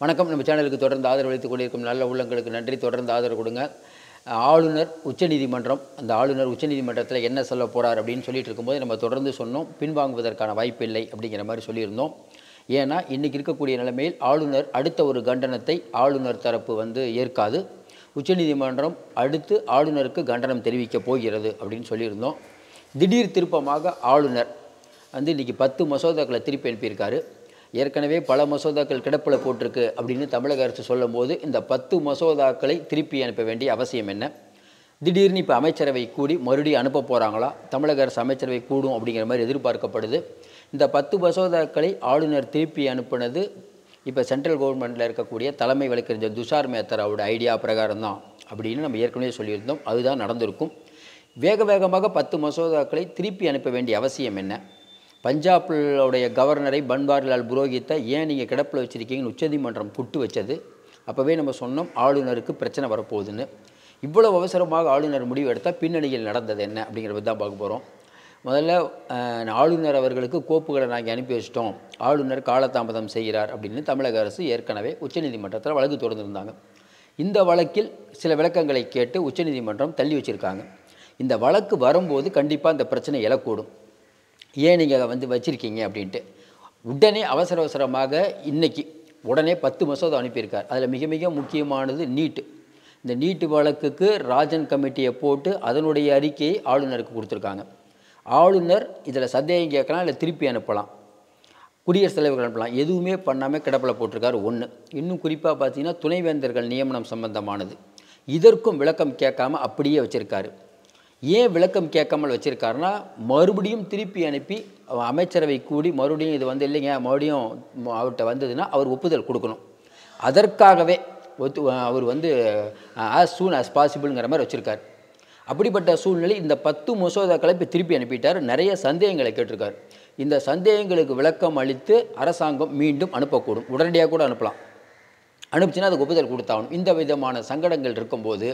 வணக்கம் நம்ம சேனலுக்கு தொடர்ந்து ஆதரவு அளித்துக் கொண்டிருக்கும் நல்ல உள்ளங்களுக்கு நன்றி தொடர்ந்து ஆதரவு கொடுங்க ஆளுநர் உச்சநீதிமன்றம் அந்த ஆளுநர் உச்சநீதிமன்றத்தில் என்ன சொல்ல போகிறார் அப்படின்னு சொல்லிட்டு இருக்கும்போது நம்ம தொடர்ந்து சொன்னோம் பின்வாங்குவதற்கான வாய்ப்பு இல்லை அப்படிங்கிற மாதிரி சொல்லியிருந்தோம் ஏன்னா இன்றைக்கி இருக்கக்கூடிய நிலைமையில் ஆளுநர் அடுத்த ஒரு கண்டனத்தை ஆளுநர் தரப்பு வந்து ஏற்காது உச்சநீதிமன்றம் அடுத்து ஆளுநருக்கு கண்டனம் தெரிவிக்கப் போகிறது அப்படின்னு சொல்லியிருந்தோம் திடீர் திருப்பமாக ஆளுநர் வந்து இன்றைக்கி பத்து மசோதாக்களை திருப்பி அனுப்பியிருக்காரு ஏற்கனவே பல மசோதாக்கள் கிடப்பில் போட்டிருக்கு அப்படின்னு தமிழக அரசு சொல்லும்போது இந்த பத்து மசோதாக்களை திருப்பி அனுப்ப வேண்டிய அவசியம் என்ன திடீர்னு இப்போ அமைச்சரவை கூடி மறுபடியும் அனுப்ப போகிறாங்களா தமிழக அரசு அமைச்சரவை கூடும் அப்படிங்கிற மாதிரி எதிர்பார்க்கப்படுது இந்த பத்து மசோதாக்களை ஆளுநர் திருப்பி அனுப்புனது இப்போ சென்ட்ரல் கவர்மெண்ட்டில் இருக்கக்கூடிய தலைமை வழக்கறிஞர் துஷார் மேத்தராவோட ஐடியா பிரகாரம் தான் அப்படின்னு நம்ம ஏற்கனவே சொல்லியிருந்தோம் அதுதான் நடந்திருக்கும் வேக வேகமாக பத்து மசோதாக்களை திருப்பி அனுப்ப வேண்டிய அவசியம் என்ன பஞ்சாபிலுடைய கவர்னரை பன்வாரிலால் புரோகித்தை ஏன் நீங்கள் கிடப்பில் வச்சுருக்கீங்கன்னு உச்சநீதிமன்றம் புட்டு வச்சது அப்போவே நம்ம சொன்னோம் ஆளுநருக்கு பிரச்சனை வரப்போகுதுன்னு இவ்வளவு அவசரமாக ஆளுநர் முடிவு எடுத்தால் பின்னணியில் நடந்தது என்ன அப்படிங்கிறத தான் பார்க்க போகிறோம் முதல்ல ஆளுநர் அவர்களுக்கு கோப்புகளை நாங்கள் அனுப்பி வச்சிட்டோம் ஆளுநர் காலதாமதம் செய்கிறார் அப்படின்னு தமிழக அரசு ஏற்கனவே உச்சநீதிமன்றத்தில் வழக்கு தொடர்ந்துருந்தாங்க இந்த வழக்கில் சில விளக்கங்களை கேட்டு உச்சநீதிமன்றம் தள்ளி வச்சுருக்காங்க இந்த வழக்கு வரும்போது கண்டிப்பாக இந்த பிரச்சனை இழக்கூடும் ஏன் நீங்கள் அதை வந்து வச்சுருக்கீங்க அப்படின்ட்டு உடனே அவசர அவசரமாக இன்றைக்கி உடனே பத்து மசோதா அனுப்பியிருக்கார் அதில் மிக மிக முக்கியமானது நீட்டு இந்த நீட்டு வழக்குக்கு ராஜன் கமிட்டியை போட்டு அதனுடைய அறிக்கையை ஆளுநருக்கு கொடுத்துருக்காங்க ஆளுநர் இதில் சந்தேகம் கேட்கலாம் இல்லை திருப்பி அனுப்பலாம் குடியரசுத் தலைவர்கள் அனுப்பலாம் எதுவுமே பண்ணாமல் கிடப்பில் போட்டிருக்காரு ஒன்று இன்னும் குறிப்பாக பார்த்தீங்கன்னா துணைவேந்தர்கள் நியமனம் சம்பந்தமானது இதற்கும் விளக்கம் கேட்காம அப்படியே வச்சுருக்காரு ஏன் விளக்கம் கேட்காமல் வச்சுருக்காருன்னா மறுபடியும் திருப்பி அனுப்பி அமைச்சரவை கூடி மறுபடியும் இது வந்து இல்லைங்க மறுபடியும் அவர்கிட்ட வந்ததுன்னா அவர் ஒப்புதல் கொடுக்கணும் அதற்காகவே ஒத்து அவர் வந்து ஆஸ் சூன் ஆஸ் பாசிபிள்ங்கிற மாதிரி வச்சுருக்கார் அப்படிப்பட்ட சூழ்நிலை இந்த பத்து மசோதாக்களை இப்போ திருப்பி அனுப்பிட்டார் நிறைய சந்தேகங்களை கேட்டிருக்கார் இந்த சந்தேகங்களுக்கு விளக்கம் அளித்து அரசாங்கம் மீண்டும் அனுப்பக்கூடும் உடனடியாக கூட அனுப்பலாம் அனுப்பிச்சுன்னா அதுக்கு ஒப்புதல் கொடுத்தாகணும் இந்த விதமான சங்கடங்கள் இருக்கும்போது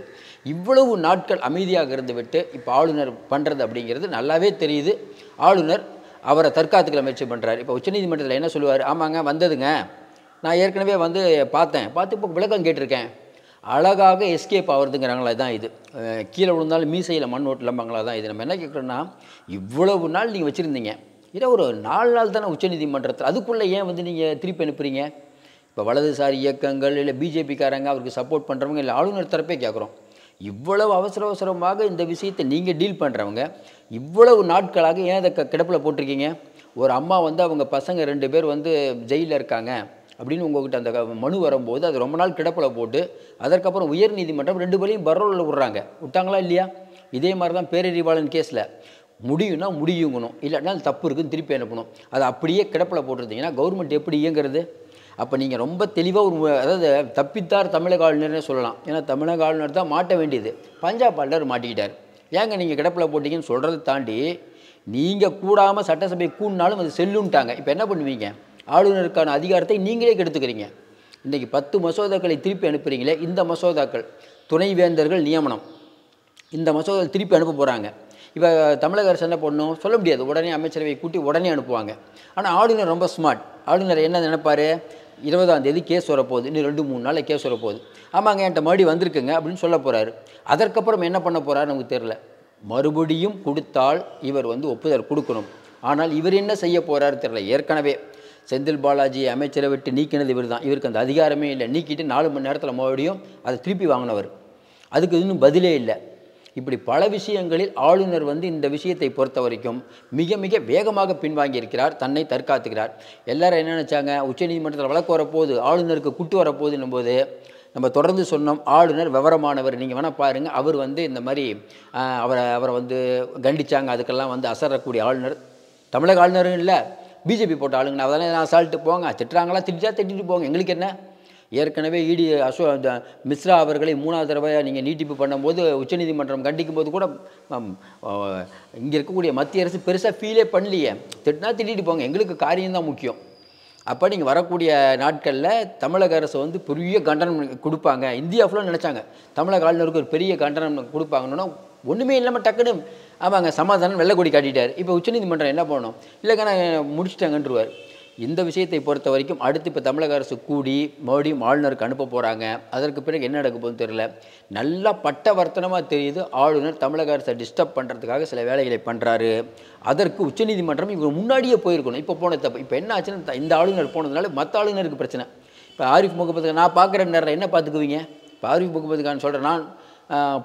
இவ்வளவு நாட்கள் அமைதியாக இருந்துவிட்டு இப்போ ஆளுநர் பண்ணுறது அப்படிங்கிறது நல்லாவே தெரியுது ஆளுநர் அவரை தற்காத்துக்களை முயற்சி பண்ணுறாரு இப்போ உச்சநீதிமன்றத்தில் என்ன சொல்லுவார் ஆமாங்க வந்ததுங்க நான் ஏற்கனவே வந்து பார்த்தேன் பார்த்து இப்போ விளக்கம் கேட்டிருக்கேன் அழகாக எஸ்கேப் ஆகிறதுங்கிறாங்களா தான் இது கீழே விழுந்தாலும் மீசையில் மண் ஓட்டலம்பாங்களா தான் இது நம்ம என்ன கேட்குறோன்னா இவ்வளவு நாள் நீங்கள் வச்சுருந்தீங்க இதை ஒரு நாலு நாள் தானே உச்சநீதிமன்றத்தில் அதுக்குள்ளே ஏன் வந்து நீங்கள் திருப்பி அனுப்புகிறீங்க இப்போ வலதுசாரி இயக்கங்கள் இல்லை பிஜேபிக்காரங்க அவருக்கு சப்போர்ட் பண்ணுறவங்க இல்லை ஆளுநர் தரப்பே கேட்குறோம் இவ்வளவு அவசர அவசரமாக இந்த விஷயத்தை நீங்கள் டீல் பண்ணுறவங்க இவ்வளவு நாட்களாக ஏன் க கிடப்பில் போட்டிருக்கீங்க ஒரு அம்மா வந்து அவங்க பசங்க ரெண்டு பேர் வந்து ஜெயிலில் இருக்காங்க அப்படின்னு உங்கள்கிட்ட அந்த மனு வரும்போது அது ரொம்ப நாள் கிடப்பில் போட்டு அதற்கப்புறம் உயர் நீதிமன்றம் ரெண்டு பேரையும் பரோலில் விடுறாங்க விட்டாங்களா இல்லையா இதே மாதிரி தான் பேரறிவாளன் கேஸில் முடியும்னா முடியுங்கணும் இல்லைன்னா தப்பு இருக்குன்னு திருப்பி அனுப்பணும் அது அப்படியே கிடப்பில் போட்டிருந்தீங்கன்னா கவர்மெண்ட் எப்படி இயங்குறது அப்போ நீங்கள் ரொம்ப தெளிவாக ஒரு அதாவது தப்பித்தார் தமிழக ஆளுநர்னே சொல்லலாம் ஏன்னா தமிழக ஆளுநர் தான் மாட்ட வேண்டியது பஞ்சாப் ஆளுநர் மாட்டிக்கிட்டார் ஏங்க நீங்கள் கிடப்பில் போட்டிங்கன்னு சொல்கிறத தாண்டி நீங்கள் கூடாமல் சட்டசபை கூடினாலும் அது செல்லுன்ட்டாங்க இப்போ என்ன பண்ணுவீங்க ஆளுநருக்கான அதிகாரத்தை நீங்களே கெடுத்துக்கிறீங்க இன்றைக்கி பத்து மசோதாக்களை திருப்பி அனுப்புகிறீங்களே இந்த மசோதாக்கள் துணைவேந்தர்கள் நியமனம் இந்த மசோதாக்கள் திருப்பி அனுப்ப போகிறாங்க இப்போ தமிழக அரசு என்ன பண்ணும் சொல்ல முடியாது உடனே அமைச்சரவை கூட்டி உடனே அனுப்புவாங்க ஆனால் ஆளுநர் ரொம்ப ஸ்மார்ட் ஆளுநர் என்ன நினைப்பார் இருபதாம் தேதி கேஸ் வரப்போகுது இன்னும் ரெண்டு மூணு நாளில் கேஸ் வரப்போகுது ஆமாங்க என்கிட்ட மறுபடி வந்திருக்குங்க அப்படின்னு சொல்ல போகிறாரு அதற்கப்புறம் என்ன பண்ண போகிறார் நமக்கு தெரில மறுபடியும் கொடுத்தால் இவர் வந்து ஒப்புதல் கொடுக்கணும் ஆனால் இவர் என்ன செய்ய போகிறார் தெரில ஏற்கனவே செந்தில் பாலாஜி அமைச்சரை விட்டு நீக்கினது இவர் தான் இவருக்கு அந்த அதிகாரமே இல்லை நீக்கிட்டு நாலு மணி நேரத்தில் மறுபடியும் அதை திருப்பி வாங்கினவர் அதுக்கு இன்னும் பதிலே இல்லை இப்படி பல விஷயங்களில் ஆளுநர் வந்து இந்த விஷயத்தை பொறுத்த வரைக்கும் மிக மிக வேகமாக பின்வாங்கியிருக்கிறார் தன்னை தற்காத்துக்கிறார் எல்லாரும் என்ன நினச்சாங்க உச்சநீதிமன்றத்தில் வழக்கு வரப்போகுது ஆளுநருக்கு குட்டு வரப்போகுதுன்னும் போது நம்ம தொடர்ந்து சொன்னோம் ஆளுநர் விவரமானவர் நீங்கள் வேணால் பாருங்கள் அவர் வந்து இந்த மாதிரி அவரை அவரை வந்து கண்டிச்சாங்க அதுக்கெல்லாம் வந்து அசரக்கூடிய ஆளுநர் தமிழக ஆளுநரும் இல்லை பிஜேபி போட்ட ஆளுங்க அதெல்லாம் நான் அசால்ட்டு போங்க திட்டுறாங்களா திட்டா திட்டிட்டு போங்க எங்களுக்கு என்ன ஏற்கனவே இடி அசோ அந்த மிஸ்ரா அவர்களை மூணாவது தடவையாக நீங்கள் நீட்டிப்பு பண்ணும்போது உச்சநீதிமன்றம் கண்டிக்கும் போது கூட இங்கே இருக்கக்கூடிய மத்திய அரசு பெருசாக ஃபீலே பண்ணலையே திட்டினா திட்டிட்டு போங்க எங்களுக்கு காரியம்தான் முக்கியம் அப்போ நீங்கள் வரக்கூடிய நாட்களில் தமிழக அரசு வந்து பெரிய கண்டனம் கொடுப்பாங்க இந்தியா ஃபுல்லாக நினச்சாங்க தமிழக ஆளுநருக்கு ஒரு பெரிய கண்டனம் கொடுப்பாங்கன்னா ஒன்றுமே இல்லாமல் டக்குன்னு ஆமாங்க சமாதானம் வெள்ளை கொடி காட்டிட்டார் இப்போ உச்சநீதிமன்றம் என்ன பண்ணணும் இல்லைக்கா நான் முடிச்சுட்டேங்கன்றுவார் இந்த விஷயத்தை பொறுத்த வரைக்கும் அடுத்து இப்போ தமிழக அரசு கூடி மறுபடியும் ஆளுநருக்கு அனுப்ப போகிறாங்க அதற்கு பிறகு என்ன நடக்க போகுதுன்னு தெரியல நல்லா பட்ட வர்த்தனமாக தெரியுது ஆளுநர் தமிழக அரசை டிஸ்டர்ப் பண்ணுறதுக்காக சில வேலைகளை பண்ணுறாரு அதற்கு உச்சநீதிமன்றம் இவங்க முன்னாடியே போயிருக்கணும் இப்போ போன தப்பு இப்போ என்ன ஆச்சுன்னா இந்த ஆளுநர் போனதுனால மற்ற ஆளுநருக்கு பிரச்சனை இப்போ ஆரிஃப் முகமதுக்கு நான் பார்க்குற நேரம் என்ன பார்த்துக்குவீங்க இப்போ ஆரிஃப் கான் சொல்கிறேன் நான்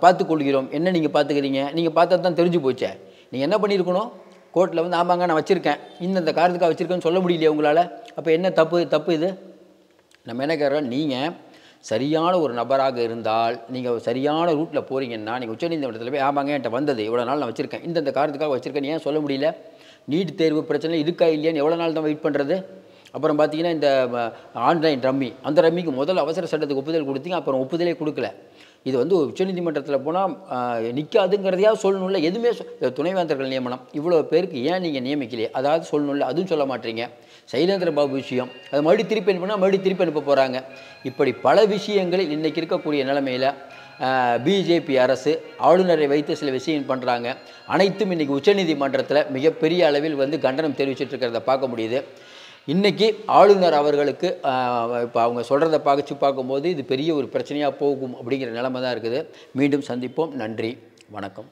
பார்த்துக்கொள்கிறோம் என்ன நீங்கள் பார்த்துக்கிறீங்க நீங்கள் பார்த்தா தான் தெரிஞ்சு போச்சே நீங்கள் என்ன பண்ணியிருக்கணும் கோர்ட்டில் வந்து ஆமாங்க நான் வச்சுருக்கேன் இந்த இந்த காரணத்துக்காக வச்சுருக்கேன்னு சொல்ல முடியலையே உங்களால் அப்போ என்ன தப்பு தப்பு இது நம்ம என்ன கேட்குறோம் நீங்கள் சரியான ஒரு நபராக இருந்தால் நீங்கள் சரியான ரூட்டில் போகிறீங்கன்னா நீங்கள் உச்சநீதிமன்றத்தில் போய் ஆமாங்க என்கிட்ட வந்தது இவ்வளோ நாள் நான் வச்சுருக்கேன் இந்தந்த காரணத்துக்காக வச்சுருக்கேன் ஏன் சொல்ல முடியல நீட் தேர்வு பிரச்சனை இருக்கா இல்லையான்னு எவ்வளோ நாள் தான் வெயிட் பண்ணுறது அப்புறம் பார்த்தீங்கன்னா இந்த ஆன்லைன் ரம்மி அந்த ரம்மிக்கு முதல் அவசர சட்டத்துக்கு ஒப்புதல் கொடுத்தீங்க அப்புறம் ஒப்புதலே கொடுக்கல இது வந்து உச்சநீதிமன்றத்தில் போனால் நிற்காதுங்கிறதையா சொல்லணும்ல எதுவுமே துணைவேந்தர்கள் நியமனம் இவ்வளோ பேருக்கு ஏன் நீங்கள் நியமிக்கலையே அதாவது சொல்லணும்ல அதுவும் சொல்ல மாட்டீங்க சைலேந்திர பாபு விஷயம் அது மறுபடி திருப்பி அனுப்புனா மறுபடியும் திருப்பி அனுப்ப போகிறாங்க இப்படி பல விஷயங்களில் இன்றைக்கி இருக்கக்கூடிய நிலைமையில் பிஜேபி அரசு ஆளுநரை வைத்து சில விஷயம் பண்ணுறாங்க அனைத்தும் இன்றைக்கி உச்சநீதிமன்றத்தில் மிகப்பெரிய அளவில் வந்து கண்டனம் தெரிவிச்சிட்ருக்கிறத பார்க்க முடியுது இன்றைக்கி ஆளுநர் அவர்களுக்கு இப்போ அவங்க சொல்கிறத பார்த்து பார்க்கும்போது இது பெரிய ஒரு பிரச்சனையாக போகும் அப்படிங்கிற நிலமை தான் இருக்குது மீண்டும் சந்திப்போம் நன்றி வணக்கம்